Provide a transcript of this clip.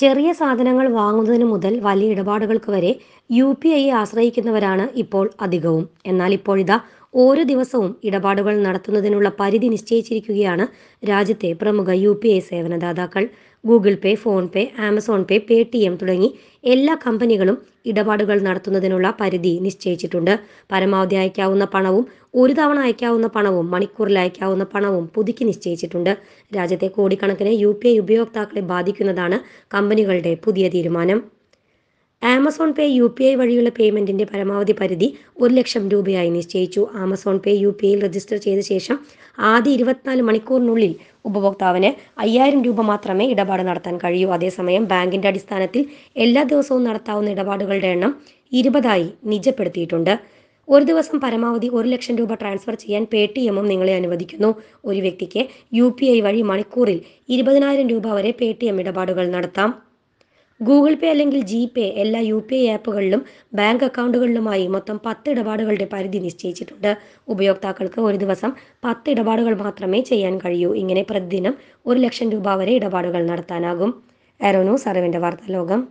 ചെറിയ സാധനങ്ങൾ വാങ്ങുന്നതിന് മുതൽ വലിയ ഇടപാടുകൾക്ക് വരെ യു പി ഐയെ ആശ്രയിക്കുന്നവരാണ് ഇപ്പോൾ അധികവും എന്നാൽ ഇപ്പോഴിതാ ഓരോ ദിവസവും ഇടപാടുകൾ നടത്തുന്നതിനുള്ള പരിധി നിശ്ചയിച്ചിരിക്കുകയാണ് രാജ്യത്തെ പ്രമുഖ യു പി ഐ സേവനദാതാക്കൾ Google Pay PhonePe Amazon Pay Paytm തുടങ്ങി എല്ലാ കമ്പനികളും ഇടപാടുകൾ നടത്തുന്നതിനുള്ള പരിധി നിശ്ചയിച്ചിട്ടുണ്ട് പരമാവധി അയക്കാവുന്ന പണവും ഒരു തവണ അയക്കാവുന്ന പണവും മണിക്കൂറിൽ അയക്കാവുന്ന പണവും പുതുക്കി നിശ്ചയിച്ചിട്ടുണ്ട് രാജ്യത്തെ കോടിക്കണക്കിന് യു പി ഐ ഉപയോക്താക്കളെ ബാധിക്കുന്നതാണ് കമ്പനികളുടെ പുതിയ തീരുമാനം Amazon Pay U P I വഴിയുള്ള പേയ്മെന്റിന്റെ പരമാവധി പരിധി ഒരു ലക്ഷം രൂപയായി നിശ്ചയിച്ചു ആമസോൺ പേ യു പി ഐയിൽ രജിസ്റ്റർ ചെയ്ത ശേഷം ആദ്യ ഇരുപത്തിനാല് മണിക്കൂറിനുള്ളിൽ ഉപഭോക്താവിന് അയ്യായിരം രൂപ മാത്രമേ ഇടപാട് നടത്താൻ കഴിയൂ അതേസമയം ബാങ്കിന്റെ അടിസ്ഥാനത്തിൽ എല്ലാ ദിവസവും നടത്താവുന്ന ഇടപാടുകളുടെ എണ്ണം ഇരുപതായി നിജപ്പെടുത്തിയിട്ടുണ്ട് ഒരു ദിവസം പരമാവധി ഒരു ലക്ഷം രൂപ ട്രാൻസ്ഫർ ചെയ്യാൻ പേ ടി എമ്മും നിങ്ങളെ അനുവദിക്കുന്നു ഒരു വ്യക്തിക്ക് യു പി ഐ വഴി മണിക്കൂറിൽ ഇരുപതിനായിരം രൂപ വരെ പേ ടി എം ഇടപാടുകൾ നടത്താം ഗൂഗിൾ പേ അല്ലെങ്കിൽ ജി പേ എല്ലാ യു പി ഐ ആപ്പുകളിലും ബാങ്ക് അക്കൗണ്ടുകളിലുമായി മൊത്തം പത്ത് ഇടപാടുകളുടെ പരിധി നിശ്ചയിച്ചിട്ടുണ്ട് ഉപയോക്താക്കൾക്ക് ഒരു ദിവസം പത്ത് ഇടപാടുകൾ മാത്രമേ ചെയ്യാൻ കഴിയൂ ഇങ്ങനെ പ്രതിദിനം ഒരു ലക്ഷം രൂപ വരെ ഇടപാടുകൾ നടത്താനാകും എറോനു സർവിൻ്റെ വാർത്താലോകം